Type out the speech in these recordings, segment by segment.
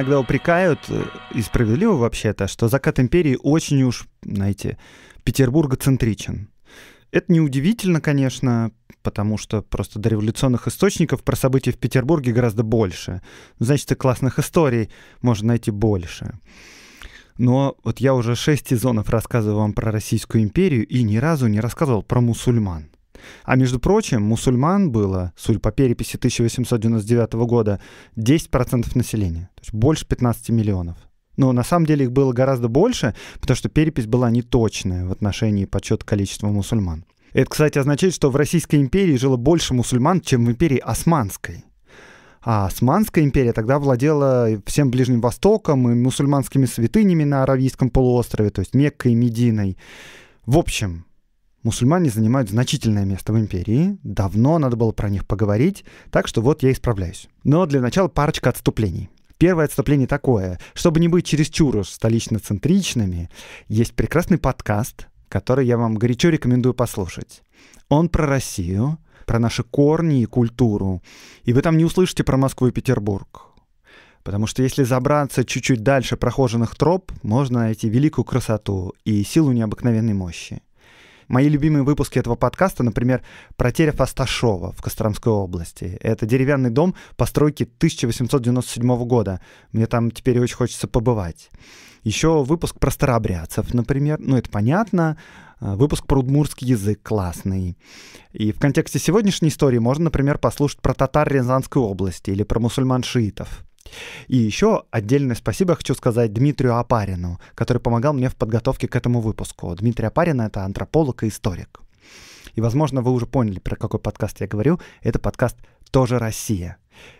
иногда упрекают, э, и справедливо вообще-то, что закат империи очень уж, знаете, центричен. Это неудивительно, конечно, потому что просто до революционных источников про события в Петербурге гораздо больше. Значит, и классных историй можно найти больше. Но вот я уже шесть сезонов рассказываю вам про Российскую империю и ни разу не рассказывал про мусульман. А между прочим, мусульман было, судя по переписи 1899 года, 10% населения, то есть больше 15 миллионов. Но на самом деле их было гораздо больше, потому что перепись была неточная в отношении подсчета количества мусульман. Это, кстати, означает, что в Российской империи жило больше мусульман, чем в империи Османской. А Османская империя тогда владела всем Ближним Востоком и мусульманскими святынями на Аравийском полуострове, то есть Меккой и Мединой. В общем, мусульмане занимают значительное место в империи. Давно надо было про них поговорить, так что вот я исправляюсь. Но для начала парочка отступлений. Первое отступление такое. Чтобы не быть чересчур уж столично-центричными, есть прекрасный подкаст, который я вам горячо рекомендую послушать. Он про Россию, про наши корни и культуру. И вы там не услышите про Москву и Петербург. Потому что если забраться чуть-чуть дальше прохоженных троп, можно найти великую красоту и силу необыкновенной мощи мои любимые выпуски этого подкаста, например, про Терев Асташова в Костромской области. Это деревянный дом постройки 1897 года. Мне там теперь очень хочется побывать. Еще выпуск про старообрядцев, например. Ну, это понятно. А, выпуск про удмурский язык классный. И в контексте сегодняшней истории можно, например, послушать про татар Рязанской области или про мусульман-шиитов. И еще отдельное спасибо хочу сказать Дмитрию Апарину, который помогал мне в подготовке к этому выпуску. Дмитрий Апарин — это антрополог и историк. И, возможно, вы уже поняли, про какой подкаст я говорю. Это подкаст «Тоже Россия».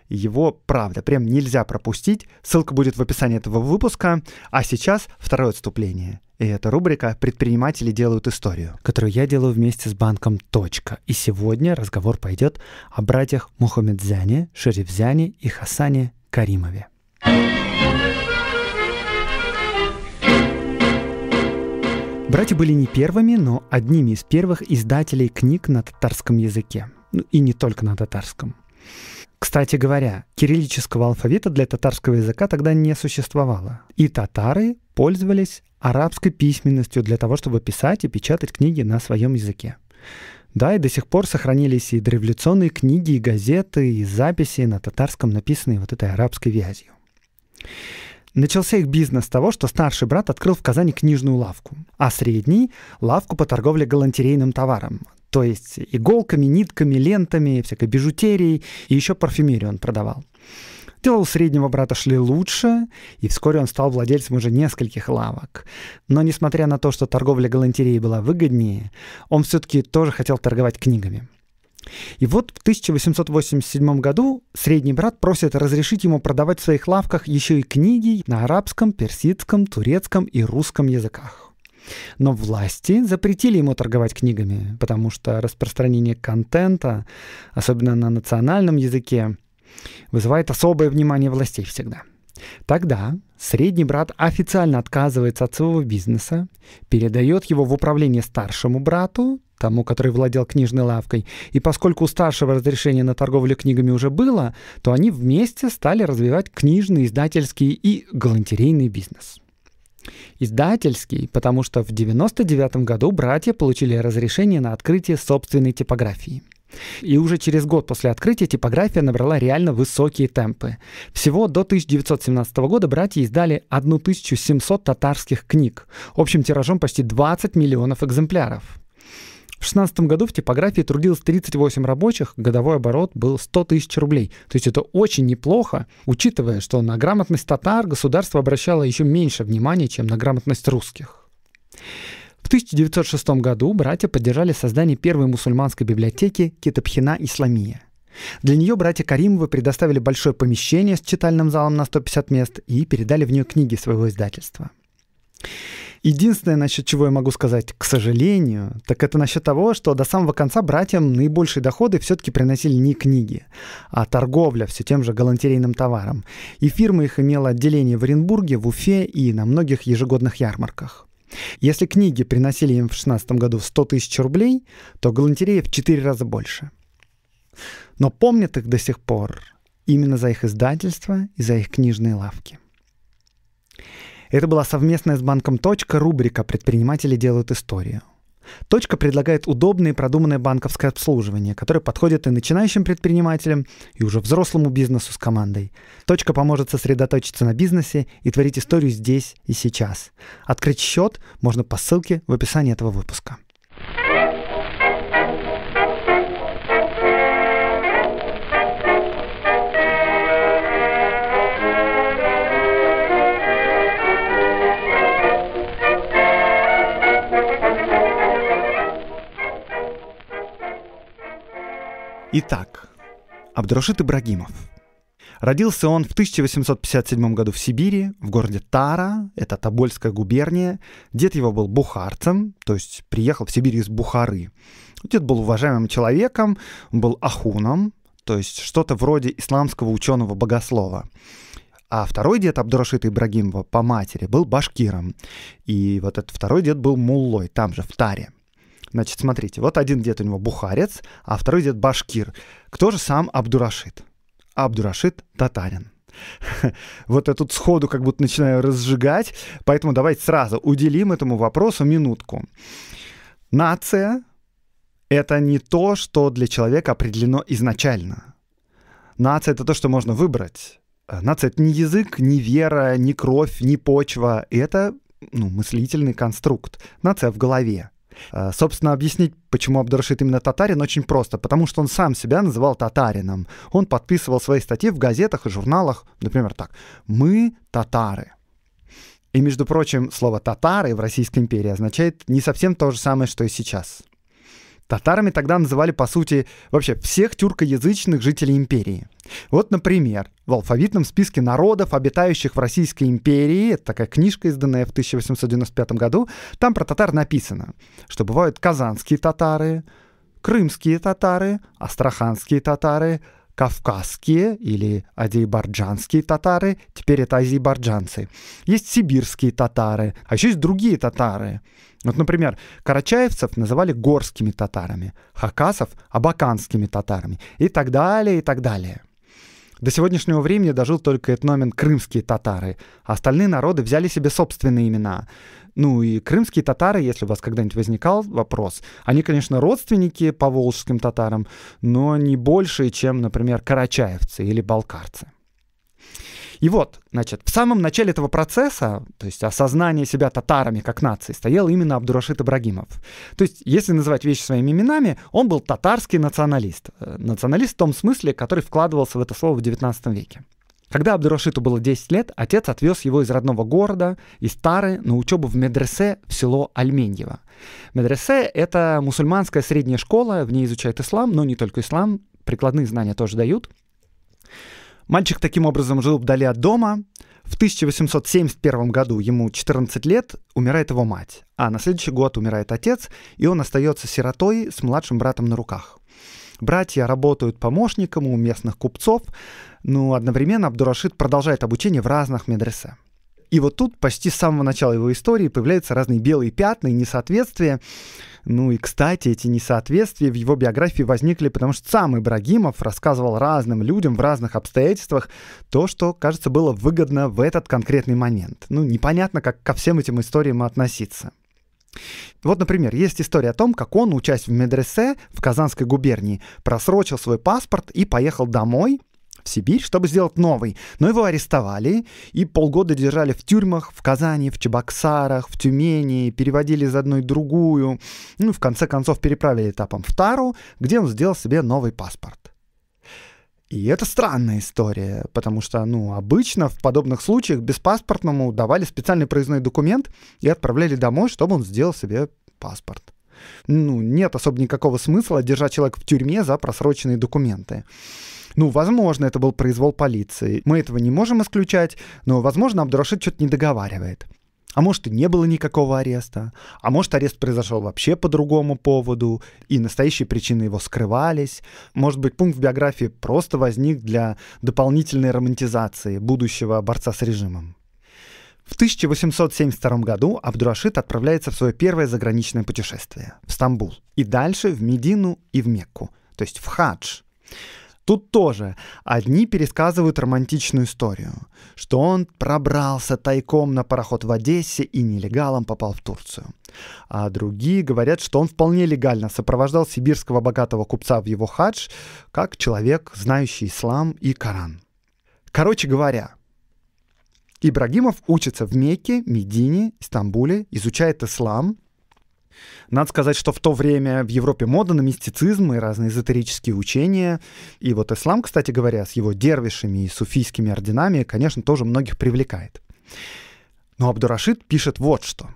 Его, правда, прям нельзя пропустить. Ссылка будет в описании этого выпуска. А сейчас второе отступление. И это рубрика «Предприниматели делают историю», которую я делаю вместе с банком «Точка». И сегодня разговор пойдет о братьях Мухаммедзяне, Шерифзяне и Хасане Каримове. Братья были не первыми, но одними из первых издателей книг на татарском языке. Ну и не только на татарском. Кстати говоря, кириллического алфавита для татарского языка тогда не существовало. И татары пользовались арабской письменностью для того, чтобы писать и печатать книги на своем языке. Да, и до сих пор сохранились и дореволюционные книги, и газеты, и записи на татарском, написанные вот этой арабской вязью. Начался их бизнес с того, что старший брат открыл в Казани книжную лавку, а средний — лавку по торговле галантерейным товаром, то есть иголками, нитками, лентами, всякой бижутерией и еще парфюмерию он продавал. Дела у среднего брата шли лучше, и вскоре он стал владельцем уже нескольких лавок. Но несмотря на то, что торговля галантереей была выгоднее, он все-таки тоже хотел торговать книгами. И вот в 1887 году средний брат просит разрешить ему продавать в своих лавках еще и книги на арабском, персидском, турецком и русском языках. Но власти запретили ему торговать книгами, потому что распространение контента, особенно на национальном языке, вызывает особое внимание властей всегда. Тогда средний брат официально отказывается от своего бизнеса, передает его в управление старшему брату, тому, который владел книжной лавкой. И поскольку у старшего разрешения на торговлю книгами уже было, то они вместе стали развивать книжный, издательский и галантерейный бизнес. Издательский, потому что в 1999 году братья получили разрешение на открытие собственной типографии – и уже через год после открытия типография набрала реально высокие темпы. Всего до 1917 года братья издали 1700 татарских книг, общим тиражом почти 20 миллионов экземпляров. В 16 году в типографии трудилось 38 рабочих, годовой оборот был 100 тысяч рублей. То есть это очень неплохо, учитывая, что на грамотность татар государство обращало еще меньше внимания, чем на грамотность русских. 1906 году братья поддержали создание первой мусульманской библиотеки Китабхина Исламия. Для нее братья Каримовы предоставили большое помещение с читальным залом на 150 мест и передали в нее книги своего издательства. Единственное, насчет чего я могу сказать, к сожалению, так это насчет того, что до самого конца братьям наибольшие доходы все-таки приносили не книги, а торговля все тем же галантерейным товаром. И фирма их имела отделение в Оренбурге, в Уфе и на многих ежегодных ярмарках. Если книги приносили им в 16 году 100 тысяч рублей, то галантерея в 4 раза больше. Но помнят их до сих пор именно за их издательство и за их книжные лавки. Это была совместная с банком «Точка» рубрика «Предприниматели делают историю». Точка предлагает удобное и продуманное банковское обслуживание, которое подходит и начинающим предпринимателям, и уже взрослому бизнесу с командой. Точка поможет сосредоточиться на бизнесе и творить историю здесь и сейчас. Открыть счет можно по ссылке в описании этого выпуска. Итак, Абдурашид Ибрагимов. Родился он в 1857 году в Сибири, в городе Тара, это Тобольская губерния. Дед его был бухарцем, то есть приехал в Сибирь из Бухары. Дед был уважаемым человеком, был ахуном, то есть что-то вроде исламского ученого-богослова. А второй дед Абдурашита Ибрагимова по матери был башкиром. И вот этот второй дед был муллой, там же, в Таре. Значит, смотрите, вот один дед у него бухарец, а второй дед башкир. Кто же сам Абдурашид? Абдурашид татарин. Вот я тут сходу как будто начинаю разжигать, поэтому давайте сразу уделим этому вопросу минутку. Нация — это не то, что для человека определено изначально. Нация — это то, что можно выбрать. Э, нация — это не язык, не вера, не кровь, не почва. Это ну, мыслительный конструкт. Нация в голове. Э, собственно, объяснить, почему Абдурашид именно татарин, очень просто. Потому что он сам себя называл татарином. Он подписывал свои статьи в газетах и журналах, например, так «Мы татары». И, между прочим, слово «татары» в Российской империи означает не совсем то же самое, что и сейчас. Татарами тогда называли, по сути, вообще всех тюркоязычных жителей империи. Вот, например, в алфавитном списке народов, обитающих в Российской империи, это такая книжка, изданная в 1895 году, там про татар написано, что бывают казанские татары, крымские татары, астраханские татары, кавказские или азербайджанские татары, теперь это азербайджанцы. Есть сибирские татары, а еще есть другие татары. Вот, например, карачаевцев называли горскими татарами, хакасов — абаканскими татарами и так далее, и так далее. До сегодняшнего времени дожил только этномен «крымские татары», а остальные народы взяли себе собственные имена. Ну и крымские татары, если у вас когда-нибудь возникал вопрос, они, конечно, родственники по волжским татарам, но не больше, чем, например, карачаевцы или балкарцы. И вот, значит, в самом начале этого процесса, то есть осознание себя татарами как нации, стоял именно Абдурашид Ибрагимов. То есть, если называть вещи своими именами, он был татарский националист. Э, националист в том смысле, который вкладывался в это слово в XIX веке. Когда Абдурашиту было 10 лет, отец отвез его из родного города, из Тары, на учебу в медресе в село Альменьево. Медресе — это мусульманская средняя школа, в ней изучают ислам, но не только ислам, прикладные знания тоже дают. Мальчик таким образом жил вдали от дома. В 1871 году ему 14 лет, умирает его мать, а на следующий год умирает отец, и он остается сиротой с младшим братом на руках. Братья работают помощником у местных купцов, но одновременно Абдурашид продолжает обучение в разных медресе. И вот тут почти с самого начала его истории появляются разные белые пятна и несоответствия. Ну и, кстати, эти несоответствия в его биографии возникли, потому что сам Ибрагимов рассказывал разным людям в разных обстоятельствах то, что, кажется, было выгодно в этот конкретный момент. Ну, непонятно, как ко всем этим историям относиться. Вот, например, есть история о том, как он, учась в медресе в Казанской губернии, просрочил свой паспорт и поехал домой, в Сибирь, чтобы сделать новый. Но его арестовали и полгода держали в тюрьмах, в Казани, в Чебоксарах, в Тюмени, переводили из одной в другую. Ну, в конце концов, переправили этапом в Тару, где он сделал себе новый паспорт. И это странная история, потому что, ну, обычно в подобных случаях беспаспортному давали специальный проездной документ и отправляли домой, чтобы он сделал себе паспорт. Ну, нет особо никакого смысла держать человека в тюрьме за просроченные документы. Ну, возможно, это был произвол полиции. Мы этого не можем исключать, но, возможно, Абдурашид что-то не договаривает. А может, и не было никакого ареста. А может, арест произошел вообще по другому поводу, и настоящие причины его скрывались. Может быть, пункт в биографии просто возник для дополнительной романтизации будущего борца с режимом. В 1872 году Абдурашид отправляется в свое первое заграничное путешествие – в Стамбул. И дальше в Медину и в Мекку, то есть в Хадж. Тут тоже одни пересказывают романтичную историю, что он пробрался тайком на пароход в Одессе и нелегалом попал в Турцию. А другие говорят, что он вполне легально сопровождал сибирского богатого купца в его хадж, как человек, знающий ислам и Коран. Короче говоря, Ибрагимов учится в Мекке, Медине, Стамбуле, изучает ислам – надо сказать, что в то время в Европе мода на мистицизм и разные эзотерические учения. И вот ислам, кстати говоря, с его дервишами и суфийскими орденами, конечно, тоже многих привлекает. Но Абдурашид пишет вот что.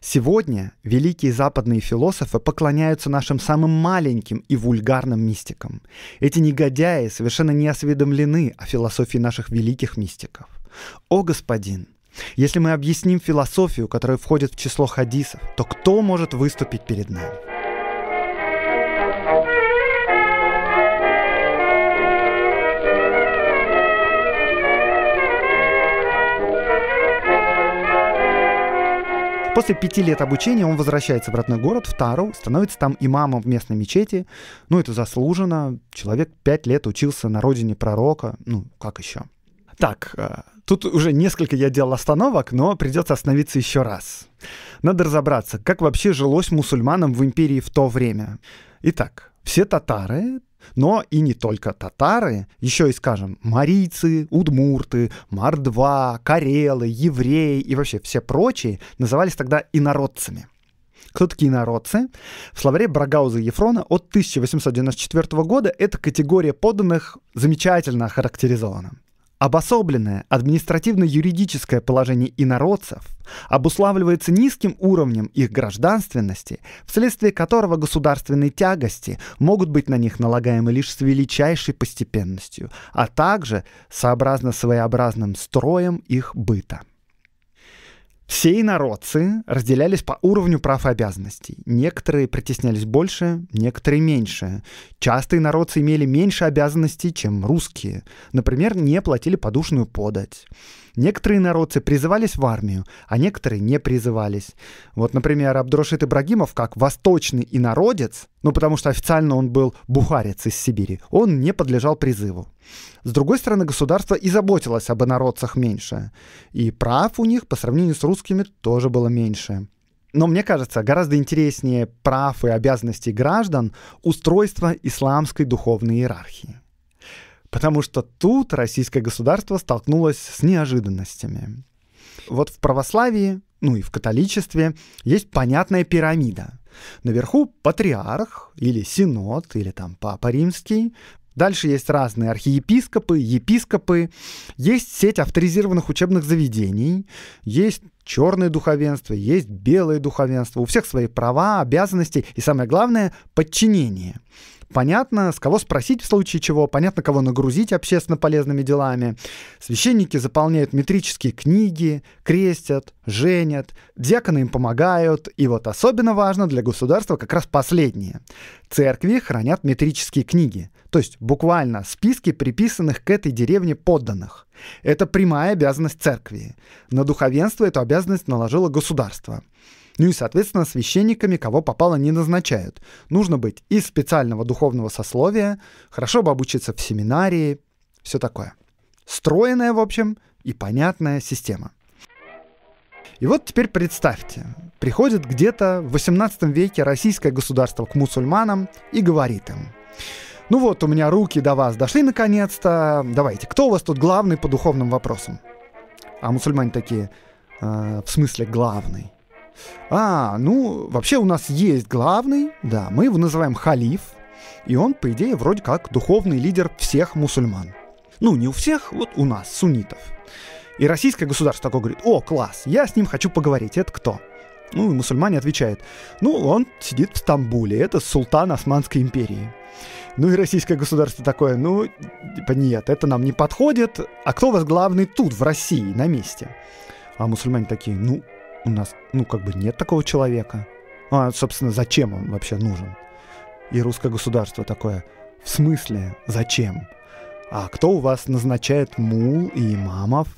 Сегодня великие западные философы поклоняются нашим самым маленьким и вульгарным мистикам. Эти негодяи совершенно не осведомлены о философии наших великих мистиков. О, господин, если мы объясним философию, которая входит в число хадисов, то кто может выступить перед нами? После пяти лет обучения он возвращается в родной город, в Тару, становится там имамом в местной мечети. Ну, это заслуженно. Человек пять лет учился на родине пророка. Ну, как еще? Так, э, тут уже несколько я делал остановок, но придется остановиться еще раз. Надо разобраться, как вообще жилось мусульманам в империи в то время. Итак, все татары, но и не только татары, еще и, скажем, марийцы, удмурты, мордва, карелы, евреи и вообще все прочие назывались тогда инородцами. Кто такие инородцы? В словаре Брагауза и Ефрона от 1894 года эта категория поданных замечательно охарактеризована. Обособленное административно-юридическое положение инородцев обуславливается низким уровнем их гражданственности, вследствие которого государственные тягости могут быть на них налагаемы лишь с величайшей постепенностью, а также сообразно своеобразным строем их быта. Все инородцы разделялись по уровню прав и обязанностей. Некоторые притеснялись больше, некоторые меньше. Частые инородцы имели меньше обязанностей, чем русские. Например, не платили подушную подать. Некоторые народцы призывались в армию, а некоторые не призывались. Вот, например, Абдурашид Ибрагимов, как восточный инородец, ну потому что официально он был бухарец из Сибири, он не подлежал призыву. С другой стороны, государство и заботилось об инородцах меньше. И прав у них по сравнению с русскими тоже было меньше. Но мне кажется, гораздо интереснее прав и обязанностей граждан устройство исламской духовной иерархии. Потому что тут российское государство столкнулось с неожиданностями. Вот в православии, ну и в католичестве есть понятная пирамида. Наверху патриарх или синод, или там папа римский, Дальше есть разные архиепископы, епископы, есть сеть авторизированных учебных заведений, есть черное духовенство, есть белое духовенство. У всех свои права, обязанности и, самое главное, подчинение. Понятно, с кого спросить в случае чего, понятно, кого нагрузить общественно полезными делами. Священники заполняют метрические книги, крестят, женят, диаконы им помогают. И вот особенно важно для государства как раз последнее. Церкви хранят метрические книги. То есть буквально списки приписанных к этой деревне подданных. Это прямая обязанность церкви. На духовенство эту обязанность наложило государство. Ну и, соответственно, священниками, кого попало, не назначают. Нужно быть из специального духовного сословия, хорошо бы обучиться в семинарии, все такое. Строенная в общем, и понятная система. И вот теперь представьте, приходит где-то в 18 веке российское государство к мусульманам и говорит им, ну вот, у меня руки до вас дошли наконец-то. Давайте, кто у вас тут главный по духовным вопросам? А мусульмане такие, э, в смысле главный? А, ну, вообще у нас есть главный, да, мы его называем халиф, и он, по идее, вроде как духовный лидер всех мусульман. Ну, не у всех, вот у нас, суннитов. И российское государство такое говорит, о, класс, я с ним хочу поговорить, это кто? Ну, и мусульмане отвечает, ну, он сидит в Стамбуле, это султан Османской империи. Ну и российское государство такое, ну, типа, нет, это нам не подходит, а кто у вас главный тут, в России, на месте? А мусульмане такие, ну, у нас, ну, как бы нет такого человека. А, собственно, зачем он вообще нужен? И русское государство такое, в смысле, зачем? А кто у вас назначает мул и имамов?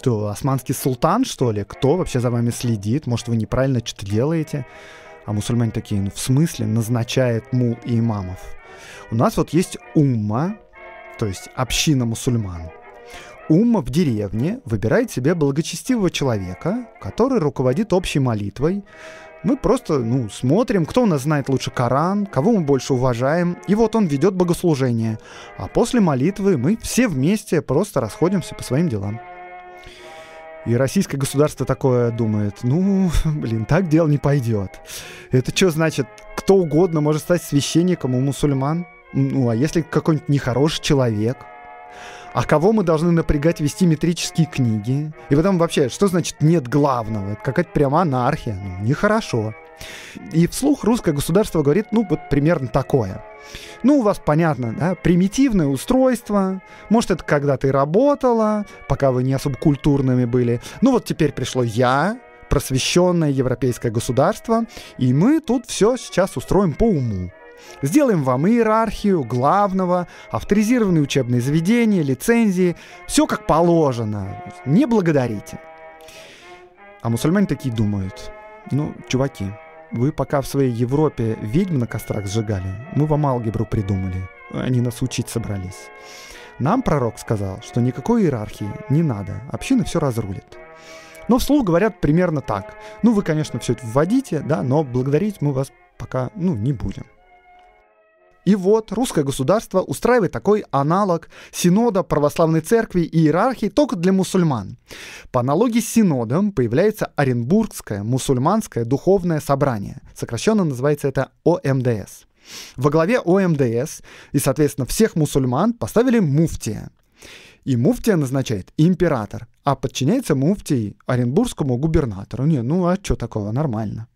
Кто, османский султан, что ли? Кто вообще за вами следит? Может, вы неправильно что-то делаете? А мусульмане такие, ну в смысле назначает мул и имамов? У нас вот есть умма, то есть община мусульман. Умма в деревне выбирает себе благочестивого человека, который руководит общей молитвой. Мы просто ну, смотрим, кто у нас знает лучше Коран, кого мы больше уважаем, и вот он ведет богослужение. А после молитвы мы все вместе просто расходимся по своим делам. И российское государство такое думает, ну, блин, так дело не пойдет. Это что значит, кто угодно может стать священником у мусульман? Ну, а если какой-нибудь нехороший человек? А кого мы должны напрягать вести метрические книги? И потом вообще, что значит нет главного? Это какая-то прямо анархия. Ну, нехорошо. И вслух русское государство говорит, ну, вот примерно такое. Ну, у вас понятно, да, примитивное устройство, может, это когда то и работало, пока вы не особо культурными были. Ну, вот теперь пришло я, просвещенное европейское государство, и мы тут все сейчас устроим по уму. Сделаем вам иерархию главного, авторизированные учебные заведения, лицензии, все как положено. Не благодарите. А мусульмане такие думают. Ну, чуваки, вы пока в своей Европе ведьм на кострах сжигали, мы вам алгебру придумали. Они нас учить собрались. Нам пророк сказал, что никакой иерархии не надо, община все разрулит. Но вслух говорят примерно так. Ну, вы, конечно, все это вводите, да, но благодарить мы вас пока, ну, не будем. И вот русское государство устраивает такой аналог синода православной церкви и иерархии только для мусульман. По аналогии с синодом появляется Оренбургское мусульманское духовное собрание. Сокращенно называется это ОМДС. Эм Во главе ОМДС эм и, соответственно, всех мусульман поставили муфтия. И муфтия назначает император, а подчиняется муфтий Оренбургскому губернатору. Не, ну а что такого, нормально.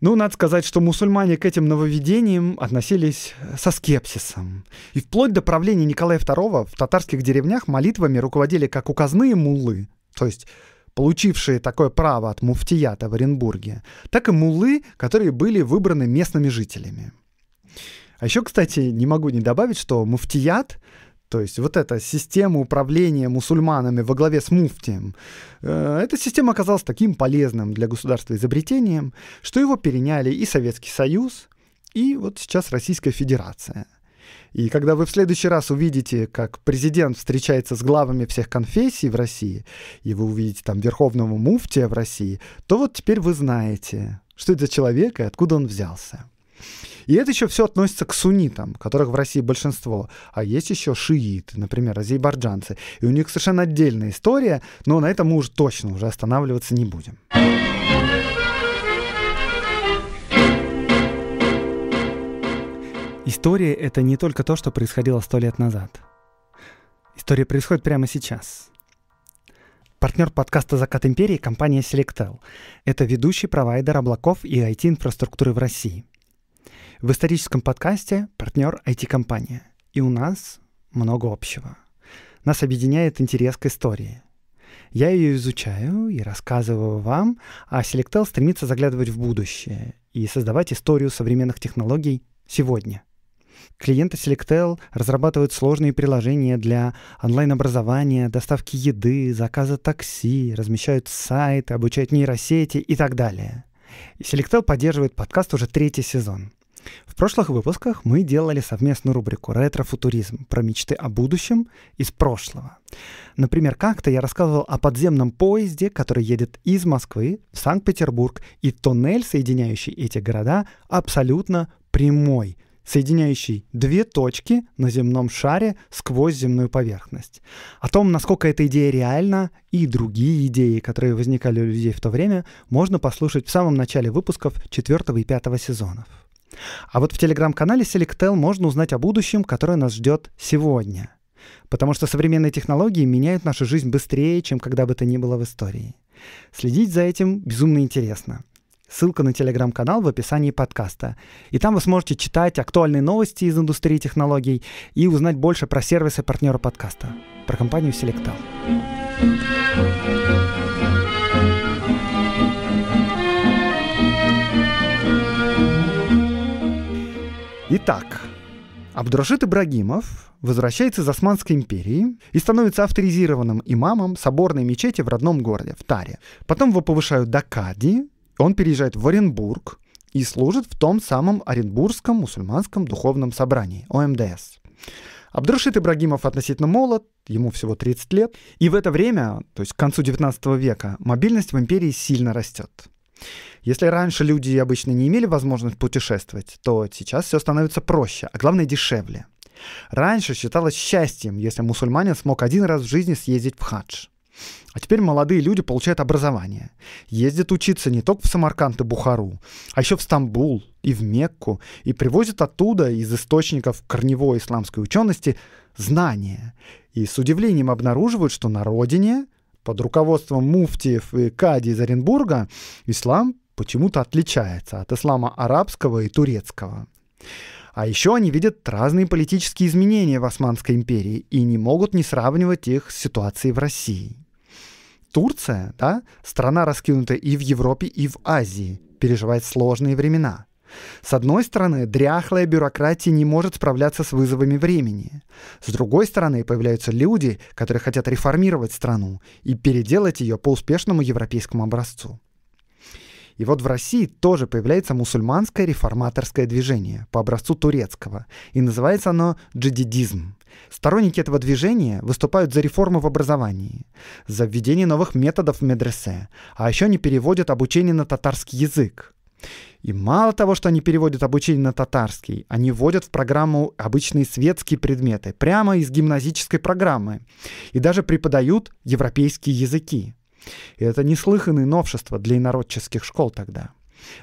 Ну, надо сказать, что мусульмане к этим нововведениям относились со скепсисом. И вплоть до правления Николая II в татарских деревнях молитвами руководили как указные муллы, то есть получившие такое право от муфтията в Оренбурге, так и муллы, которые были выбраны местными жителями. А еще, кстати, не могу не добавить, что муфтият то есть вот эта система управления мусульманами во главе с муфтием, э, эта система оказалась таким полезным для государства изобретением, что его переняли и Советский Союз, и вот сейчас Российская Федерация. И когда вы в следующий раз увидите, как президент встречается с главами всех конфессий в России, и вы увидите там верховного муфтия в России, то вот теперь вы знаете, что это за человек и откуда он взялся. И это еще все относится к суннитам, которых в России большинство. А есть еще шииты, например, азербайджанцы. И у них совершенно отдельная история, но на этом мы уже точно уже останавливаться не будем. История — это не только то, что происходило сто лет назад. История происходит прямо сейчас. Партнер подкаста «Закат империи» — компания Selectel. Это ведущий провайдер облаков и IT-инфраструктуры в России — в историческом подкасте партнер IT-компания. И у нас много общего. Нас объединяет интерес к истории. Я ее изучаю и рассказываю вам, а Selectel стремится заглядывать в будущее и создавать историю современных технологий сегодня. Клиенты Selectel разрабатывают сложные приложения для онлайн-образования, доставки еды, заказа такси, размещают сайты, обучают нейросети и так далее. И Selectel поддерживает подкаст уже третий сезон. В прошлых выпусках мы делали совместную рубрику «Ретро-футуризм» про мечты о будущем из прошлого. Например, как-то я рассказывал о подземном поезде, который едет из Москвы в Санкт-Петербург, и тоннель, соединяющий эти города, абсолютно прямой, соединяющий две точки на земном шаре сквозь земную поверхность. О том, насколько эта идея реальна, и другие идеи, которые возникали у людей в то время, можно послушать в самом начале выпусков четвертого и пятого сезонов. А вот в телеграм-канале Selectel можно узнать о будущем, которое нас ждет сегодня. Потому что современные технологии меняют нашу жизнь быстрее, чем когда бы то ни было в истории. Следить за этим безумно интересно. Ссылка на телеграм-канал в описании подкаста. И там вы сможете читать актуальные новости из индустрии технологий и узнать больше про сервисы партнера подкаста, про компанию Selectel. Итак, Абдурашид Ибрагимов возвращается из Османской империи и становится авторизированным имамом соборной мечети в родном городе, в Таре. Потом его повышают до Кади, он переезжает в Оренбург и служит в том самом Оренбургском мусульманском духовном собрании, ОМДС. Абдуршит Ибрагимов относительно молод, ему всего 30 лет, и в это время, то есть к концу 19 века, мобильность в империи сильно растет. Если раньше люди обычно не имели возможность путешествовать, то сейчас все становится проще, а главное дешевле. Раньше считалось счастьем, если мусульманин смог один раз в жизни съездить в хадж. А теперь молодые люди получают образование. Ездят учиться не только в Самарканд и Бухару, а еще в Стамбул и в Мекку, и привозят оттуда из источников корневой исламской учености знания. И с удивлением обнаруживают, что на родине – под руководством муфтиев и кади из Оренбурга ислам почему-то отличается от ислама арабского и турецкого. А еще они видят разные политические изменения в Османской империи и не могут не сравнивать их с ситуацией в России. Турция, да, страна, раскинутая и в Европе, и в Азии, переживает сложные времена. С одной стороны, дряхлая бюрократия не может справляться с вызовами времени. С другой стороны, появляются люди, которые хотят реформировать страну и переделать ее по успешному европейскому образцу. И вот в России тоже появляется мусульманское реформаторское движение по образцу турецкого, и называется оно джидидизм. Сторонники этого движения выступают за реформы в образовании, за введение новых методов в медресе, а еще они переводят обучение на татарский язык. И мало того, что они переводят обучение на татарский, они вводят в программу обычные светские предметы, прямо из гимназической программы. И даже преподают европейские языки. И это неслыханное новшество для инородческих школ тогда.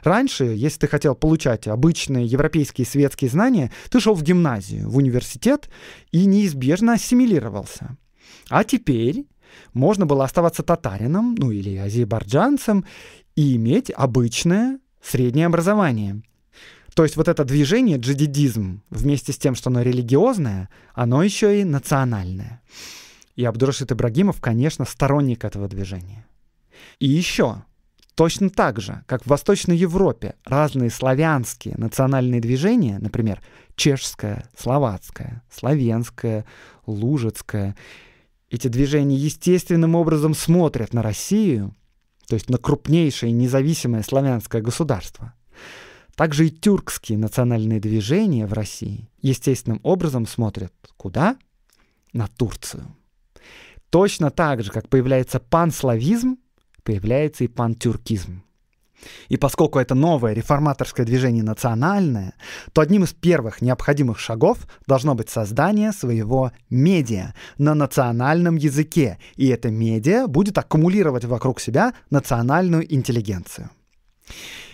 Раньше, если ты хотел получать обычные европейские светские знания, ты шел в гимназию, в университет и неизбежно ассимилировался. А теперь можно было оставаться татарином, ну или азербайджанцем, и иметь обычное среднее образование. То есть вот это движение, джидидизм, вместе с тем, что оно религиозное, оно еще и национальное. И Абдурашид Ибрагимов, конечно, сторонник этого движения. И еще, точно так же, как в Восточной Европе разные славянские национальные движения, например, чешское, словацкое, славянское, лужецкое, эти движения естественным образом смотрят на Россию – то есть на крупнейшее независимое славянское государство. Также и тюркские национальные движения в России естественным образом смотрят куда? На Турцию. Точно так же, как появляется панславизм, появляется и пантюркизм. И поскольку это новое реформаторское движение национальное, то одним из первых необходимых шагов должно быть создание своего медиа на национальном языке, и это медиа будет аккумулировать вокруг себя национальную интеллигенцию.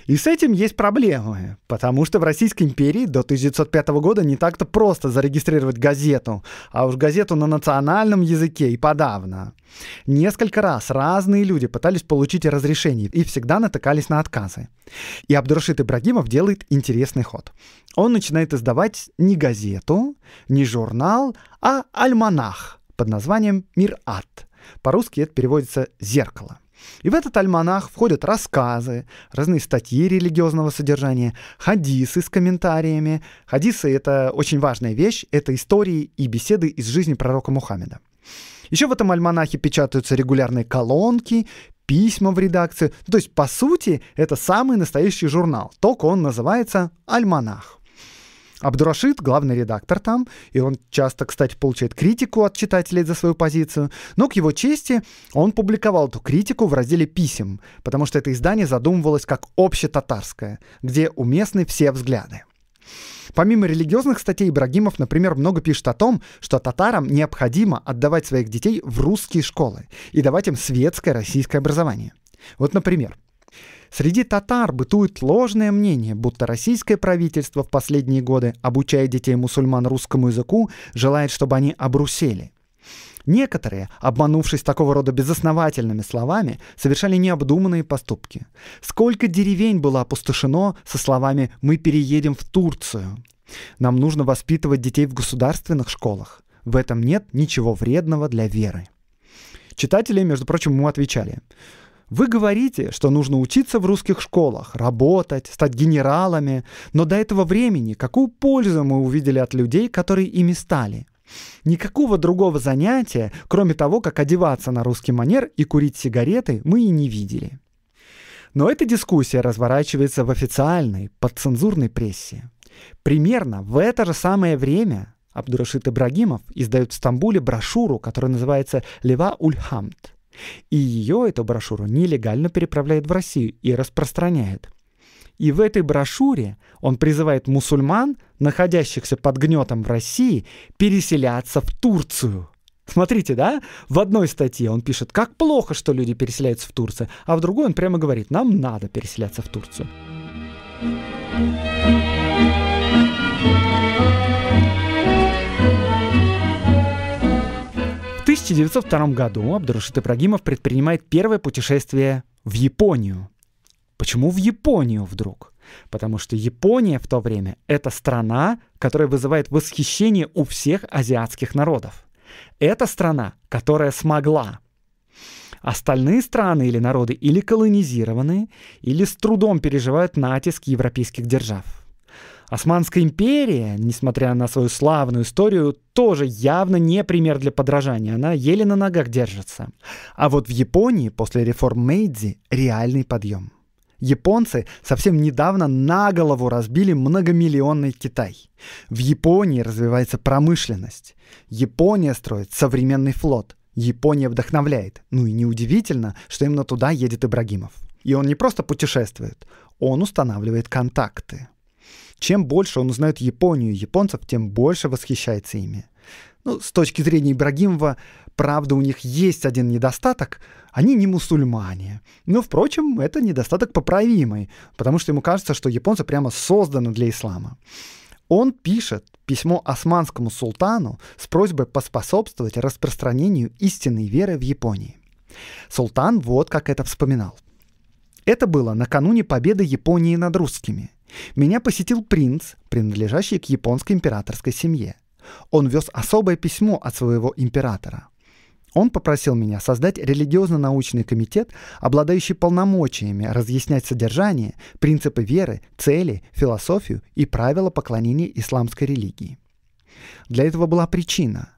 И с этим есть проблемы, потому что в Российской империи до 1905 года не так-то просто зарегистрировать газету, а уж газету на национальном языке и подавно. Несколько раз разные люди пытались получить разрешение и всегда натыкались на отказы. И Абдуршит Ибрагимов делает интересный ход. Он начинает издавать не газету, не журнал, а альманах под названием «Мир-Ад». По-русски это переводится «зеркало». И в этот альманах входят рассказы, разные статьи религиозного содержания, хадисы с комментариями. Хадисы — это очень важная вещь, это истории и беседы из жизни пророка Мухаммеда. Еще в этом альманахе печатаются регулярные колонки, письма в редакцию. То есть, по сути, это самый настоящий журнал, только он называется «Альманах». Абдурашид, главный редактор там, и он часто, кстати, получает критику от читателей за свою позицию, но к его чести он публиковал эту критику в разделе «Писем», потому что это издание задумывалось как общетатарское, где уместны все взгляды. Помимо религиозных статей, Ибрагимов, например, много пишет о том, что татарам необходимо отдавать своих детей в русские школы и давать им светское российское образование. Вот, например, Среди татар бытует ложное мнение, будто российское правительство в последние годы, обучая детей мусульман русскому языку, желает, чтобы они обрусели. Некоторые, обманувшись такого рода безосновательными словами, совершали необдуманные поступки. Сколько деревень было опустошено со словами «мы переедем в Турцию». Нам нужно воспитывать детей в государственных школах. В этом нет ничего вредного для веры. Читатели, между прочим, ему отвечали – вы говорите, что нужно учиться в русских школах, работать, стать генералами, но до этого времени какую пользу мы увидели от людей, которые ими стали? Никакого другого занятия, кроме того, как одеваться на русский манер и курить сигареты, мы и не видели. Но эта дискуссия разворачивается в официальной, подцензурной прессе. Примерно в это же самое время Абдурашид Ибрагимов издает в Стамбуле брошюру, которая называется «Лева Ульхамт. И ее, эту брошюру, нелегально переправляет в Россию и распространяет. И в этой брошюре он призывает мусульман, находящихся под гнетом в России, переселяться в Турцию. Смотрите, да? В одной статье он пишет, как плохо, что люди переселяются в Турцию, а в другой он прямо говорит, нам надо переселяться в Турцию. thank you 1902 году Абдурашид Ибрагимов предпринимает первое путешествие в Японию. Почему в Японию вдруг? Потому что Япония в то время — это страна, которая вызывает восхищение у всех азиатских народов. Это страна, которая смогла. Остальные страны или народы или колонизированы, или с трудом переживают натиск европейских держав. Османская империя, несмотря на свою славную историю, тоже явно не пример для подражания. Она еле на ногах держится. А вот в Японии после реформ Мэйдзи реальный подъем. Японцы совсем недавно на голову разбили многомиллионный Китай. В Японии развивается промышленность. Япония строит современный флот. Япония вдохновляет. Ну и неудивительно, что именно туда едет Ибрагимов. И он не просто путешествует, он устанавливает контакты. Чем больше он узнает Японию и японцев, тем больше восхищается ими. Ну, с точки зрения Ибрагимова, правда, у них есть один недостаток — они не мусульмане. Но, впрочем, это недостаток поправимый, потому что ему кажется, что японцы прямо созданы для ислама. Он пишет письмо османскому султану с просьбой поспособствовать распространению истинной веры в Японии. Султан вот как это вспоминал. Это было накануне победы Японии над русскими — меня посетил принц, принадлежащий к японской императорской семье. Он вез особое письмо от своего императора. Он попросил меня создать религиозно-научный комитет, обладающий полномочиями разъяснять содержание, принципы веры, цели, философию и правила поклонения исламской религии. Для этого была причина.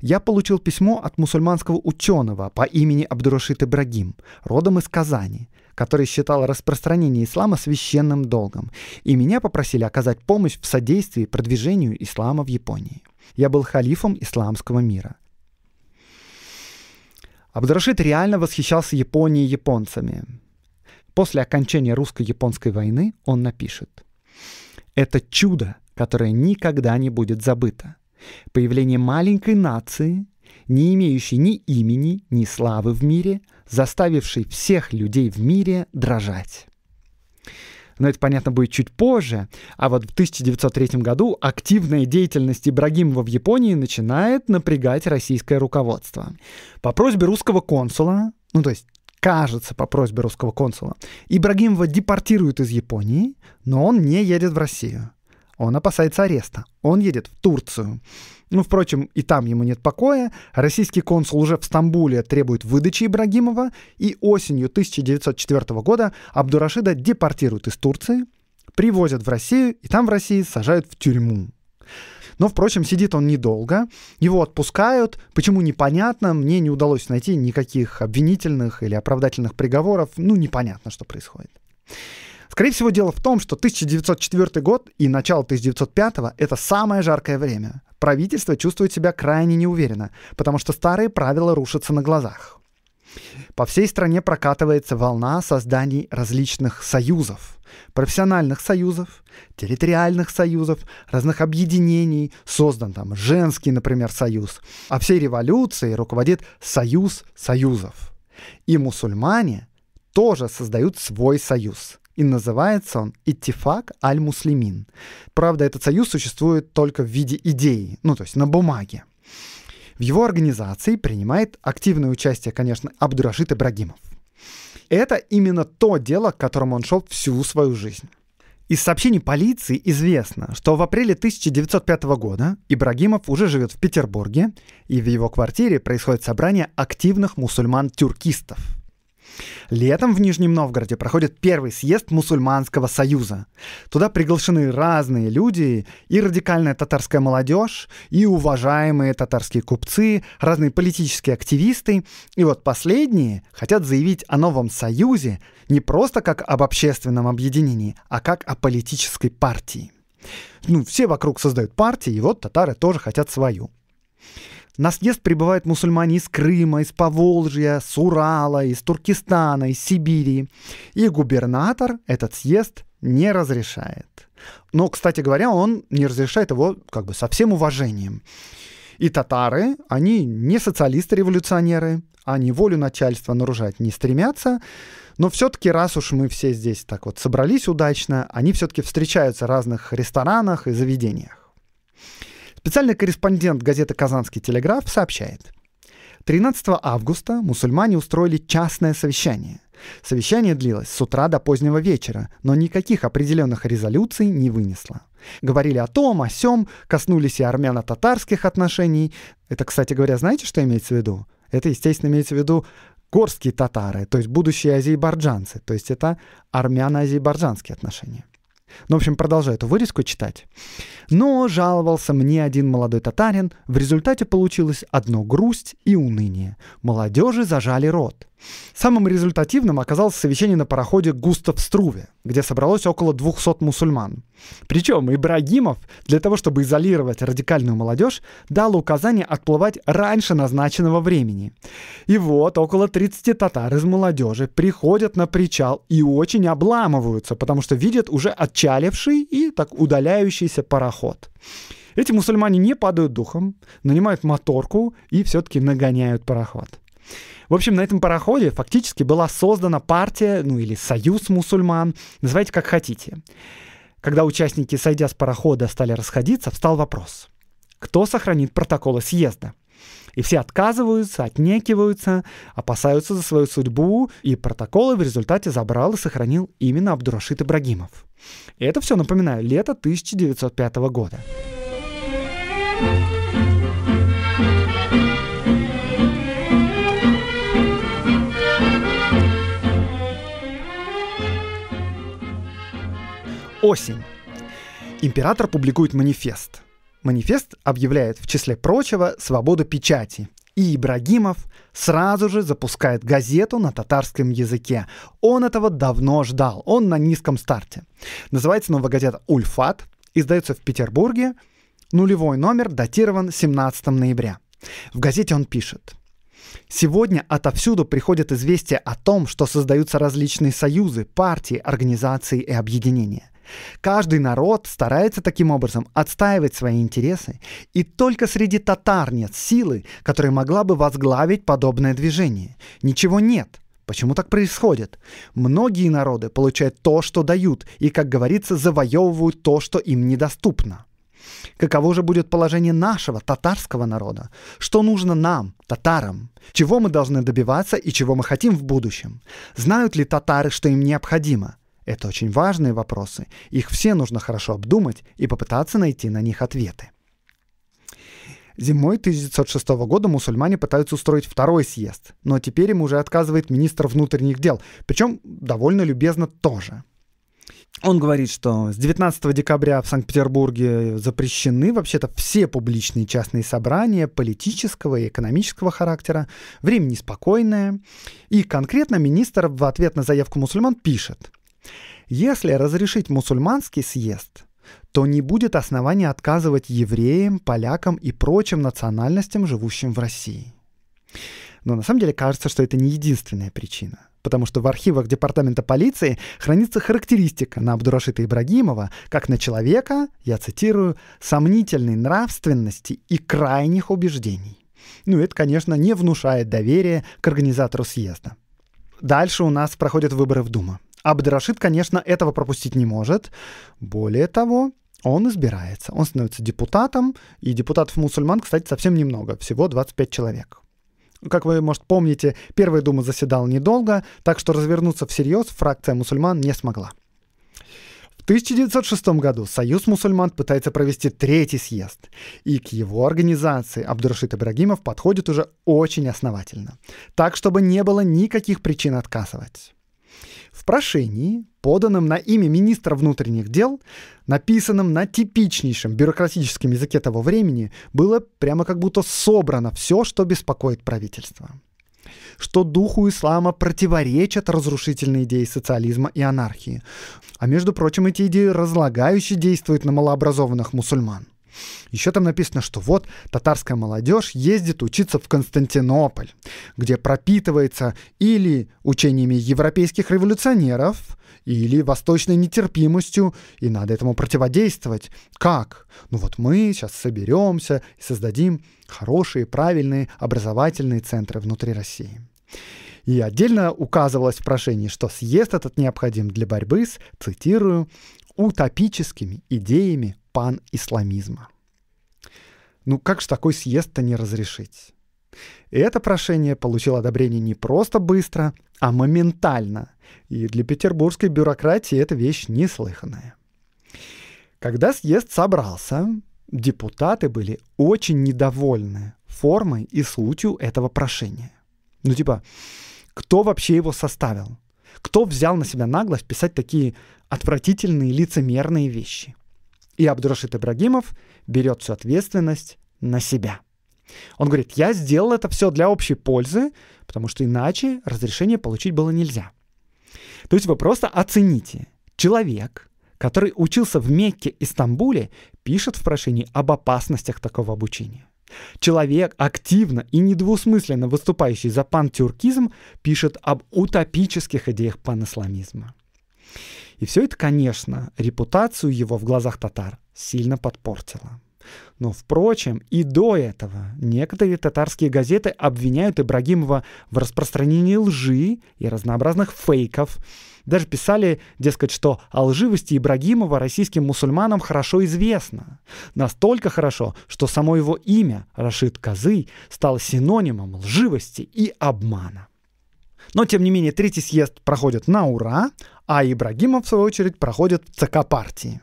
Я получил письмо от мусульманского ученого по имени Абдурашид Ибрагим, родом из Казани, который считал распространение ислама священным долгом, и меня попросили оказать помощь в содействии продвижению ислама в Японии. Я был халифом исламского мира. Абдурашид реально восхищался Японией и японцами. После окончания русско-японской войны он напишет. «Это чудо, которое никогда не будет забыто. Появление маленькой нации, не имеющей ни имени, ни славы в мире – заставивший всех людей в мире дрожать. Но это, понятно, будет чуть позже. А вот в 1903 году активная деятельность Ибрагимова в Японии начинает напрягать российское руководство. По просьбе русского консула, ну то есть кажется, по просьбе русского консула, Ибрагимова депортируют из Японии, но он не едет в Россию. Он опасается ареста. Он едет в Турцию. Ну, впрочем, и там ему нет покоя. Российский консул уже в Стамбуле требует выдачи Ибрагимова, и осенью 1904 года Абдурашида депортируют из Турции, привозят в Россию, и там в России сажают в тюрьму. Но, впрочем, сидит он недолго. Его отпускают. Почему, непонятно. Мне не удалось найти никаких обвинительных или оправдательных приговоров. Ну, непонятно, что происходит. Скорее всего, дело в том, что 1904 год и начало 1905 это самое жаркое время. Правительство чувствует себя крайне неуверенно, потому что старые правила рушатся на глазах. По всей стране прокатывается волна созданий различных союзов. Профессиональных союзов, территориальных союзов, разных объединений. Создан там женский, например, союз. А всей революции руководит союз союзов. И мусульмане тоже создают свой союз и называется он «Иттифак аль-Муслимин». Правда, этот союз существует только в виде идеи, ну то есть на бумаге. В его организации принимает активное участие, конечно, Абдурашид Ибрагимов. Это именно то дело, к которому он шел всю свою жизнь. Из сообщений полиции известно, что в апреле 1905 года Ибрагимов уже живет в Петербурге, и в его квартире происходит собрание активных мусульман-тюркистов – Летом в Нижнем Новгороде проходит первый съезд Мусульманского союза. Туда приглашены разные люди, и радикальная татарская молодежь, и уважаемые татарские купцы, разные политические активисты. И вот последние хотят заявить о новом союзе не просто как об общественном объединении, а как о политической партии. Ну, все вокруг создают партии, и вот татары тоже хотят свою. На съезд прибывают мусульмане из Крыма, из Поволжья, с Урала, из Туркестана, из Сибири. И губернатор этот съезд не разрешает. Но, кстати говоря, он не разрешает его как бы со всем уважением. И татары, они не социалисты-революционеры, они волю начальства нарушать не стремятся, но все-таки, раз уж мы все здесь так вот собрались удачно, они все-таки встречаются в разных ресторанах и заведениях. Специальный корреспондент газеты «Казанский телеграф» сообщает. 13 августа мусульмане устроили частное совещание. Совещание длилось с утра до позднего вечера, но никаких определенных резолюций не вынесло. Говорили о том, о сем, коснулись и армяно-татарских отношений. Это, кстати говоря, знаете, что имеется в виду? Это, естественно, имеется в виду горские татары, то есть будущие азербайджанцы, то есть это армяно-азербайджанские отношения. Ну, в общем, продолжаю эту вырезку читать. Но жаловался мне один молодой татарин, в результате получилось одно грусть и уныние. Молодежи зажали рот. Самым результативным оказалось совещание на пароходе Густав Струве, где собралось около 200 мусульман. Причем Ибрагимов для того, чтобы изолировать радикальную молодежь, дал указание отплывать раньше назначенного времени. И вот около 30 татар из молодежи приходят на причал и очень обламываются, потому что видят уже отчаливший и так удаляющийся пароход. Эти мусульмане не падают духом, нанимают моторку и все-таки нагоняют пароход. В общем, на этом пароходе фактически была создана партия, ну или союз мусульман, называйте как хотите. Когда участники, сойдя с парохода, стали расходиться, встал вопрос, кто сохранит протоколы съезда? И все отказываются, отнекиваются, опасаются за свою судьбу, и протоколы в результате забрал и сохранил именно Абдурашид Ибрагимов. И это все, напоминаю, лето 1905 года. Осень. Император публикует манифест. Манифест объявляет, в числе прочего, свободу печати. И Ибрагимов сразу же запускает газету на татарском языке. Он этого давно ждал, он на низком старте. Называется новая газета «Ульфат», издается в Петербурге, нулевой номер датирован 17 ноября. В газете он пишет. Сегодня отовсюду приходят известия о том, что создаются различные союзы, партии, организации и объединения – Каждый народ старается таким образом отстаивать свои интересы, и только среди татар нет силы, которая могла бы возглавить подобное движение. Ничего нет. Почему так происходит? Многие народы получают то, что дают, и, как говорится, завоевывают то, что им недоступно. Каково же будет положение нашего татарского народа? Что нужно нам, татарам? Чего мы должны добиваться и чего мы хотим в будущем? Знают ли татары, что им необходимо? Это очень важные вопросы. Их все нужно хорошо обдумать и попытаться найти на них ответы. Зимой 1906 года мусульмане пытаются устроить второй съезд, но теперь им уже отказывает министр внутренних дел, причем довольно любезно тоже. Он говорит, что с 19 декабря в Санкт-Петербурге запрещены вообще-то все публичные частные собрания политического и экономического характера, время неспокойное. И конкретно министр в ответ на заявку мусульман пишет – если разрешить мусульманский съезд, то не будет основания отказывать евреям, полякам и прочим национальностям, живущим в России. Но на самом деле кажется, что это не единственная причина потому что в архивах Департамента полиции хранится характеристика на Абдурашита Ибрагимова как на человека, я цитирую, «сомнительной нравственности и крайних убеждений». Ну, это, конечно, не внушает доверия к организатору съезда. Дальше у нас проходят выборы в Думу. Абдрашид, конечно, этого пропустить не может. Более того, он избирается. Он становится депутатом, и депутатов-мусульман, кстати, совсем немного, всего 25 человек. Как вы, может, помните, Первая дума заседала недолго, так что развернуться всерьез фракция мусульман не смогла. В 1906 году Союз мусульман пытается провести третий съезд, и к его организации Абдурашид Ибрагимов подходит уже очень основательно, так, чтобы не было никаких причин отказывать прошении, поданном на имя министра внутренних дел, написанном на типичнейшем бюрократическом языке того времени, было прямо как будто собрано все, что беспокоит правительство. Что духу ислама противоречат разрушительные идеи социализма и анархии. А между прочим, эти идеи разлагающе действуют на малообразованных мусульман – еще там написано, что вот татарская молодежь ездит учиться в Константинополь, где пропитывается или учениями европейских революционеров, или восточной нетерпимостью, и надо этому противодействовать. Как? Ну вот мы сейчас соберемся и создадим хорошие, правильные образовательные центры внутри России. И отдельно указывалось в прошении, что съезд этот необходим для борьбы с, цитирую, утопическими идеями пан-исламизма. Ну как же такой съезд-то не разрешить? И это прошение получило одобрение не просто быстро, а моментально. И для петербургской бюрократии это вещь неслыханная. Когда съезд собрался, депутаты были очень недовольны формой и сутью этого прошения. Ну типа, кто вообще его составил? Кто взял на себя наглость писать такие отвратительные лицемерные вещи? И Абдурашид Ибрагимов берет всю ответственность на себя. Он говорит, я сделал это все для общей пользы, потому что иначе разрешение получить было нельзя. То есть вы просто оцените. Человек, который учился в Мекке и Стамбуле, пишет в прошении об опасностях такого обучения. Человек, активно и недвусмысленно выступающий за пантюркизм, пишет об утопических идеях панисламизма. И все это, конечно, репутацию его в глазах татар сильно подпортило. Но, впрочем, и до этого некоторые татарские газеты обвиняют Ибрагимова в распространении лжи и разнообразных фейков. Даже писали, дескать, что о лживости Ибрагимова российским мусульманам хорошо известно. Настолько хорошо, что само его имя, Рашид Казы, стало синонимом лживости и обмана. Но, тем не менее, третий съезд проходит на ура, а Ибрагимов, в свою очередь, проходит в ЦК партии.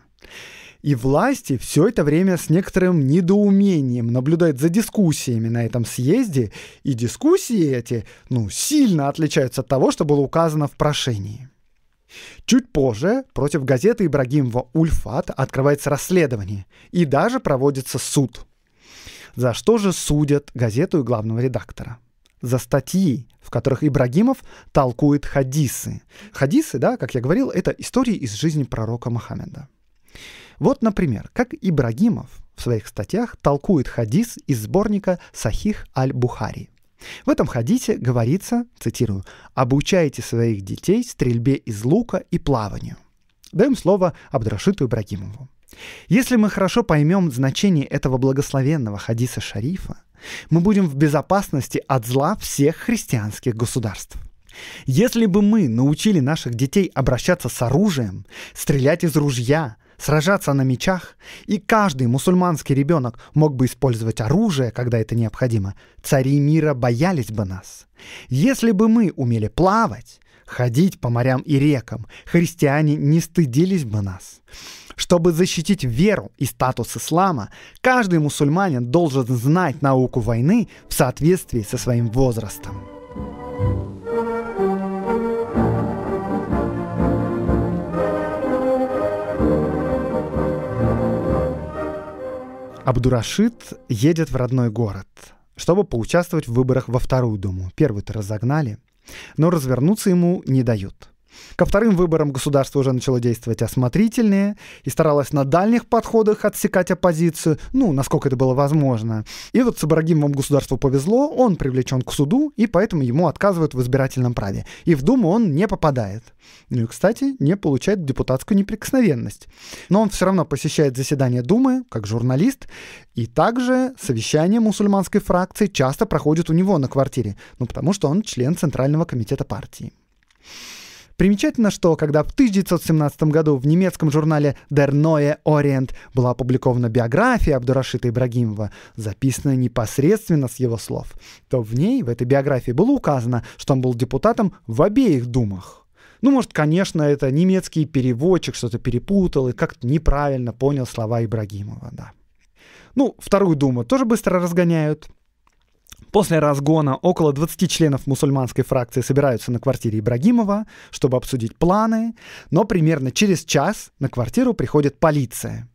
И власти все это время с некоторым недоумением наблюдают за дискуссиями на этом съезде, и дискуссии эти, ну, сильно отличаются от того, что было указано в прошении. Чуть позже против газеты Ибрагимова «Ульфат» открывается расследование и даже проводится суд. За что же судят газету и главного редактора? за статьи, в которых Ибрагимов толкует хадисы. Хадисы, да, как я говорил, это истории из жизни пророка Мухаммеда. Вот, например, как Ибрагимов в своих статьях толкует хадис из сборника «Сахих аль-Бухари». В этом хадисе говорится, цитирую, «Обучайте своих детей стрельбе из лука и плаванию». Даем слово Абдрашиту Ибрагимову. Если мы хорошо поймем значение этого благословенного хадиса шарифа, мы будем в безопасности от зла всех христианских государств. Если бы мы научили наших детей обращаться с оружием, стрелять из ружья, сражаться на мечах, и каждый мусульманский ребенок мог бы использовать оружие, когда это необходимо, цари мира боялись бы нас. Если бы мы умели плавать, ходить по морям и рекам, христиане не стыдились бы нас. Чтобы защитить веру и статус ислама, каждый мусульманин должен знать науку войны в соответствии со своим возрастом. Абдурашид едет в родной город, чтобы поучаствовать в выборах во Вторую Думу. Первую-то разогнали – но развернуться ему не дают. Ко вторым выборам государство уже начало действовать осмотрительнее и старалось на дальних подходах отсекать оппозицию, ну, насколько это было возможно. И вот с Ибрагимовым государству повезло, он привлечен к суду, и поэтому ему отказывают в избирательном праве. И в Думу он не попадает. Ну и, кстати, не получает депутатскую неприкосновенность. Но он все равно посещает заседания Думы, как журналист, и также совещание мусульманской фракции часто проходит у него на квартире, ну потому что он член Центрального комитета партии. Примечательно, что когда в 1917 году в немецком журнале Der Neue Orient была опубликована биография Абдурашита Ибрагимова, записанная непосредственно с его слов, то в ней, в этой биографии, было указано, что он был депутатом в обеих думах. Ну, может, конечно, это немецкий переводчик что-то перепутал и как-то неправильно понял слова Ибрагимова, да. Ну, вторую думу тоже быстро разгоняют. После разгона около 20 членов мусульманской фракции собираются на квартире Ибрагимова, чтобы обсудить планы, но примерно через час на квартиру приходит полиция.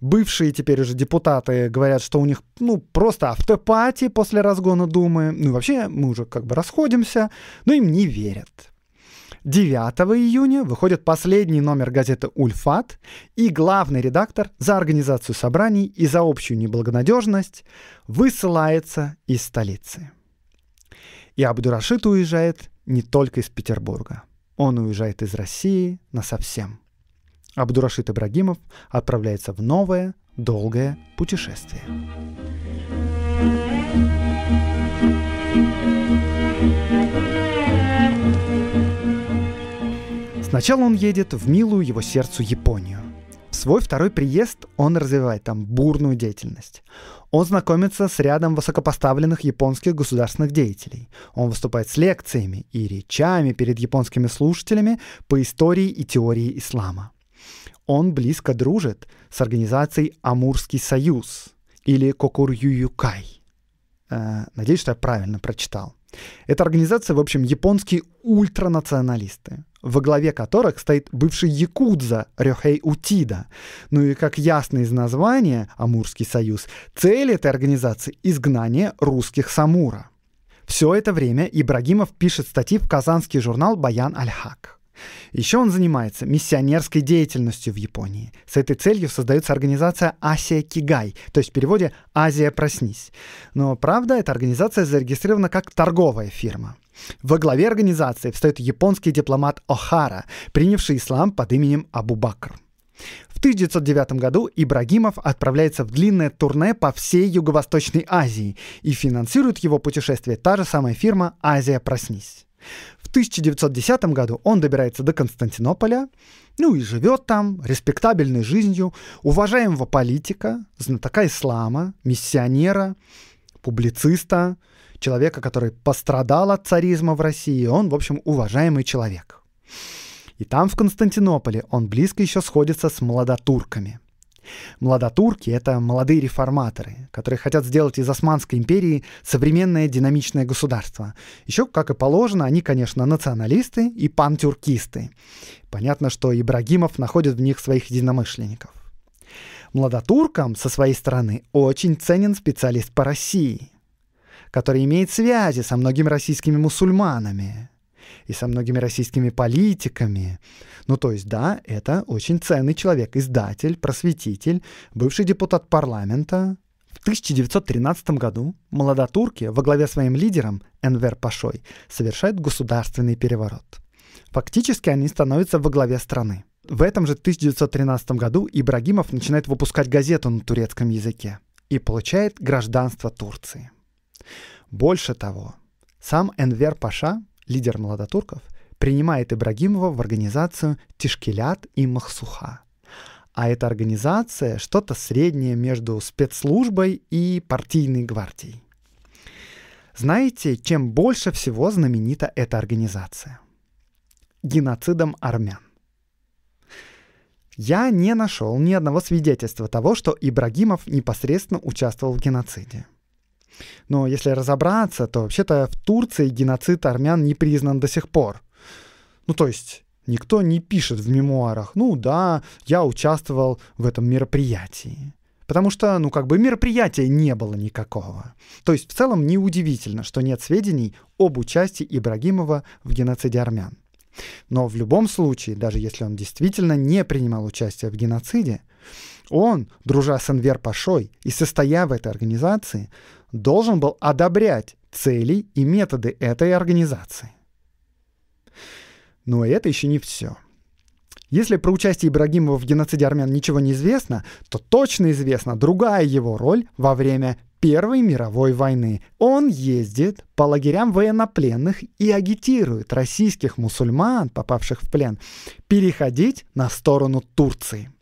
Бывшие теперь уже депутаты говорят, что у них ну, просто автопати после разгона Думы. Ну и вообще мы уже как бы расходимся, но им не верят. 9 июня выходит последний номер газеты «Ульфат», и главный редактор за организацию собраний и за общую неблагонадежность высылается из столицы. И Абдурашид уезжает не только из Петербурга. Он уезжает из России на совсем. Абдурашид Ибрагимов отправляется в новое, долгое путешествие. thank you Сначала он едет в милую его сердцу Японию. В свой второй приезд он развивает там бурную деятельность. Он знакомится с рядом высокопоставленных японских государственных деятелей. Он выступает с лекциями и речами перед японскими слушателями по истории и теории ислама. Он близко дружит с организацией «Амурский союз» или кокур э, Надеюсь, что я правильно прочитал. Это организация, в общем, японские ультранационалисты во главе которых стоит бывший якудза Рёхей Утида. Ну и как ясно из названия «Амурский союз», цель этой организации — изгнание русских самура. Все это время Ибрагимов пишет статьи в казанский журнал «Баян Аль-Хак». Еще он занимается миссионерской деятельностью в Японии. С этой целью создается организация «Асия Кигай», то есть в переводе «Азия, проснись». Но, правда, эта организация зарегистрирована как торговая фирма. Во главе организации встает японский дипломат Охара, принявший ислам под именем Абу Бакр. В 1909 году Ибрагимов отправляется в длинное турне по всей Юго-Восточной Азии и финансирует его путешествие та же самая фирма «Азия, проснись». 1910 году он добирается до Константинополя, ну и живет там респектабельной жизнью уважаемого политика, знатока ислама, миссионера, публициста, человека, который пострадал от царизма в России. Он, в общем, уважаемый человек. И там, в Константинополе, он близко еще сходится с молодотурками – Младотурки — это молодые реформаторы, которые хотят сделать из Османской империи современное динамичное государство. Еще, как и положено, они, конечно, националисты и пантюркисты. Понятно, что Ибрагимов находит в них своих единомышленников. Младотуркам, со своей стороны, очень ценен специалист по России, который имеет связи со многими российскими мусульманами и со многими российскими политиками. Ну то есть, да, это очень ценный человек, издатель, просветитель, бывший депутат парламента. В 1913 году молодотурки во главе с своим лидером Энвер Пашой совершают государственный переворот. Фактически они становятся во главе страны. В этом же 1913 году Ибрагимов начинает выпускать газету на турецком языке и получает гражданство Турции. Больше того, сам Энвер Паша лидер молодотурков, принимает Ибрагимова в организацию Тишкелят и Махсуха. А эта организация что-то среднее между спецслужбой и партийной гвардией. Знаете, чем больше всего знаменита эта организация? Геноцидом армян. Я не нашел ни одного свидетельства того, что Ибрагимов непосредственно участвовал в геноциде – но если разобраться, то вообще-то в Турции геноцид армян не признан до сих пор. Ну то есть никто не пишет в мемуарах, ну да, я участвовал в этом мероприятии. Потому что, ну как бы, мероприятия не было никакого. То есть в целом неудивительно, что нет сведений об участии Ибрагимова в геноциде армян. Но в любом случае, даже если он действительно не принимал участие в геноциде, он, дружа с Анвер Пашой и состоя в этой организации, должен был одобрять цели и методы этой организации. Но это еще не все. Если про участие Ибрагимова в геноциде армян ничего не известно, то точно известна другая его роль во время Первой мировой войны. Он ездит по лагерям военнопленных и агитирует российских мусульман, попавших в плен, переходить на сторону Турции.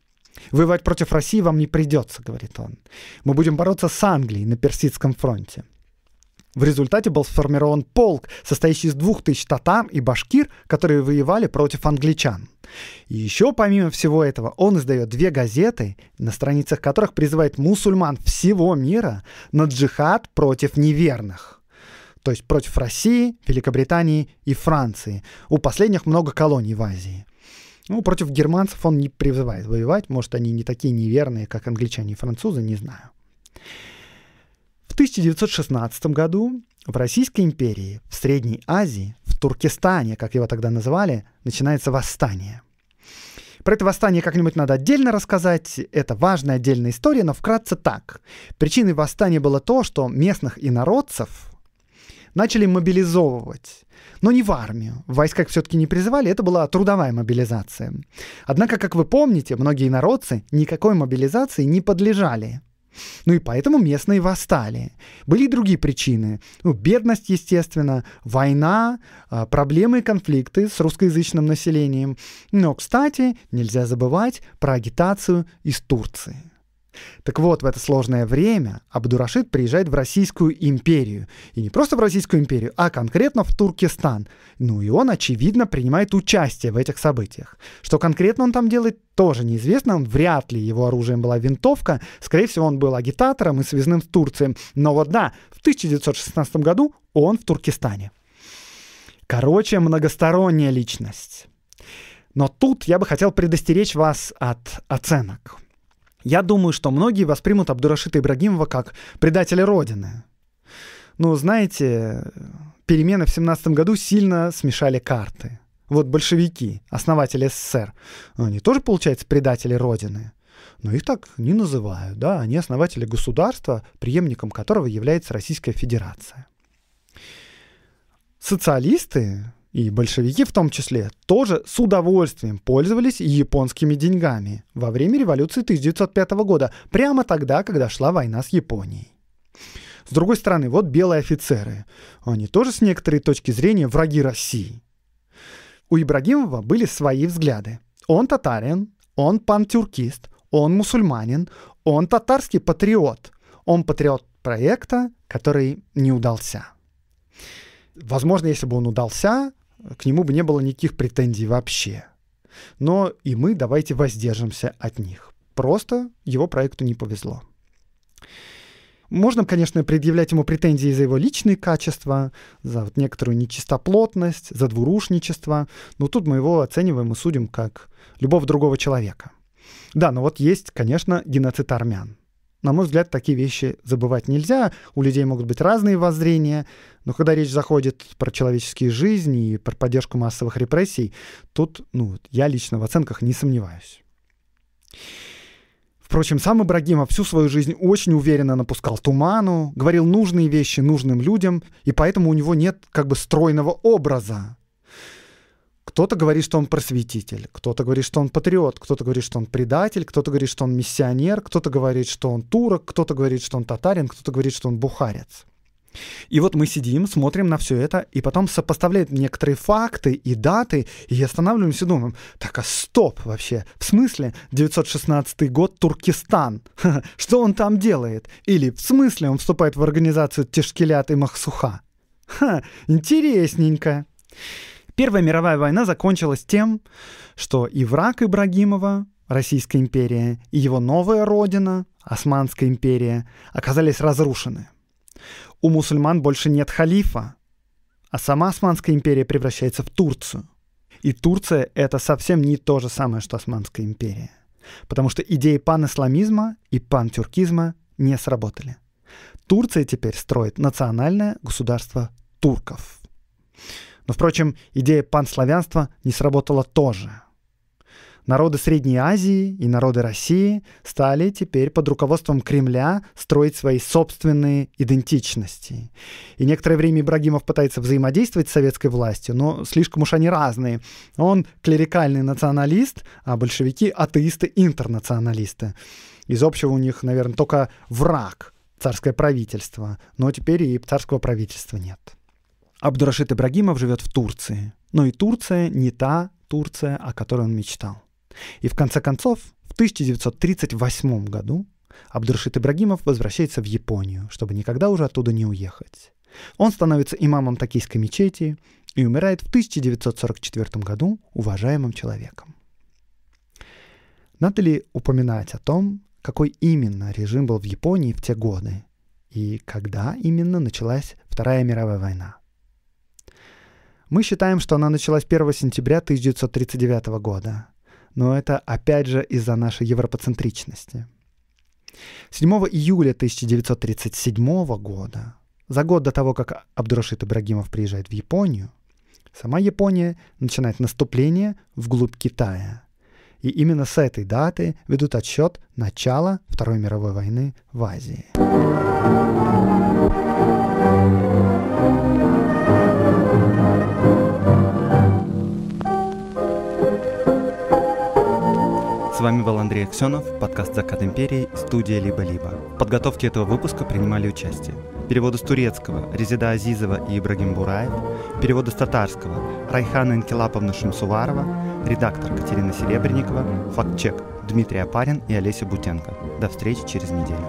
Воевать против России вам не придется, говорит он. Мы будем бороться с Англией на Персидском фронте. В результате был сформирован полк, состоящий из двух тысяч татар и башкир, которые воевали против англичан. И еще помимо всего этого он издает две газеты, на страницах которых призывает мусульман всего мира на джихад против неверных. То есть против России, Великобритании и Франции. У последних много колоний в Азии. Ну, против германцев он не призывает воевать, может, они не такие неверные, как англичане и французы, не знаю. В 1916 году в Российской империи, в Средней Азии, в Туркестане, как его тогда называли, начинается восстание. Про это восстание как-нибудь надо отдельно рассказать, это важная отдельная история, но вкратце так. Причиной восстания было то, что местных инородцев, начали мобилизовывать. Но не в армию. В войсках все-таки не призывали, это была трудовая мобилизация. Однако, как вы помните, многие народцы никакой мобилизации не подлежали. Ну и поэтому местные восстали. Были и другие причины. Ну, бедность, естественно, война, а, проблемы и конфликты с русскоязычным населением. Но, кстати, нельзя забывать про агитацию из Турции. Так вот, в это сложное время Абдурашид приезжает в Российскую империю. И не просто в Российскую империю, а конкретно в Туркестан. Ну и он, очевидно, принимает участие в этих событиях. Что конкретно он там делает, тоже неизвестно. Вряд ли его оружием была винтовка. Скорее всего, он был агитатором и связным с Турцией. Но вот да, в 1916 году он в Туркестане. Короче, многосторонняя личность. Но тут я бы хотел предостеречь вас от оценок. Я думаю, что многие воспримут Абдурашита Ибрагимова как предателя Родины. Но ну, знаете, перемены в 17 году сильно смешали карты. Вот большевики, основатели СССР, они тоже, получается, предатели Родины. Но их так не называют, да, они основатели государства, преемником которого является Российская Федерация. Социалисты, и большевики в том числе, тоже с удовольствием пользовались японскими деньгами во время революции 1905 года, прямо тогда, когда шла война с Японией. С другой стороны, вот белые офицеры. Они тоже с некоторой точки зрения враги России. У Ибрагимова были свои взгляды. Он татарин, он пантюркист, он мусульманин, он татарский патриот. Он патриот проекта, который не удался. Возможно, если бы он удался, к нему бы не было никаких претензий вообще. Но и мы давайте воздержимся от них. Просто его проекту не повезло. Можно, конечно, предъявлять ему претензии за его личные качества, за вот некоторую нечистоплотность, за двурушничество, но тут мы его оцениваем и судим как любого другого человека. Да, но вот есть, конечно, геноцид армян. На мой взгляд, такие вещи забывать нельзя. У людей могут быть разные воззрения, но когда речь заходит про человеческие жизни и про поддержку массовых репрессий, тут ну, я лично в оценках не сомневаюсь. Впрочем, сам Ибрагимов всю свою жизнь очень уверенно напускал туману, говорил нужные вещи нужным людям, и поэтому у него нет как бы стройного образа, кто-то говорит, что он просветитель, кто-то говорит, что он патриот, кто-то говорит, что он предатель, кто-то говорит, что он миссионер, кто-то говорит, что он турок, кто-то говорит, что он татарин, кто-то говорит, что он бухарец. И вот мы сидим, смотрим на все это, и потом сопоставляем некоторые факты и даты, и останавливаемся и думаем, так, а стоп вообще, в смысле 916 год Туркестан? Что он там делает? Или в смысле он вступает в организацию Тишкелят и Махсуха? Ха, интересненько. Первая мировая война закончилась тем, что и враг Ибрагимова, Российская империя, и его новая родина, Османская империя, оказались разрушены. У мусульман больше нет халифа, а сама Османская империя превращается в Турцию. И Турция — это совсем не то же самое, что Османская империя. Потому что идеи пан-исламизма и пан-тюркизма не сработали. Турция теперь строит национальное государство турков. Но, впрочем, идея панславянства не сработала тоже. Народы Средней Азии и народы России стали теперь под руководством Кремля строить свои собственные идентичности. И некоторое время Ибрагимов пытается взаимодействовать с советской властью, но слишком уж они разные. Он клерикальный националист, а большевики — атеисты-интернационалисты. Из общего у них, наверное, только враг — царское правительство, но теперь и царского правительства нет. Абдурашид Ибрагимов живет в Турции. Но и Турция не та Турция, о которой он мечтал. И в конце концов, в 1938 году Абдуршит Ибрагимов возвращается в Японию, чтобы никогда уже оттуда не уехать. Он становится имамом токийской мечети и умирает в 1944 году уважаемым человеком. Надо ли упоминать о том, какой именно режим был в Японии в те годы и когда именно началась Вторая мировая война? Мы считаем, что она началась 1 сентября 1939 года. Но это опять же из-за нашей европоцентричности. 7 июля 1937 года, за год до того, как Абдурашид Ибрагимов приезжает в Японию, сама Япония начинает наступление вглубь Китая. И именно с этой даты ведут отсчет начала Второй мировой войны в Азии. С вами был Андрей Аксенов, подкаст «Закат империи», студия «Либо-либо». В подготовке этого выпуска принимали участие переводы с турецкого Резида Азизова и Ибрагим Бураев, переводы с татарского Райхана Инкелаповна Шамсуварова, редактор Катерина Серебренникова, фактчек Дмитрий Апарин и Олеся Бутенко. До встречи через неделю.